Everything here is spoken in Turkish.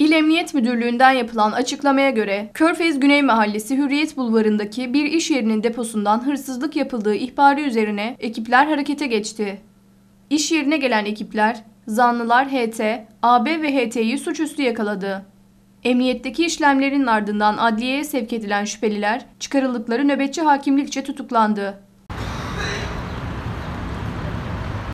İl Emniyet Müdürlüğü'nden yapılan açıklamaya göre Körfez Güney Mahallesi Hürriyet Bulvarı'ndaki bir iş yerinin deposundan hırsızlık yapıldığı ihbarı üzerine ekipler harekete geçti. İş yerine gelen ekipler zanlılar HT, AB ve HT'yi suçüstü yakaladı. Emniyetteki işlemlerin ardından adliyeye sevk edilen şüpheliler çıkarıldıkları nöbetçi hakimlikçe tutuklandı.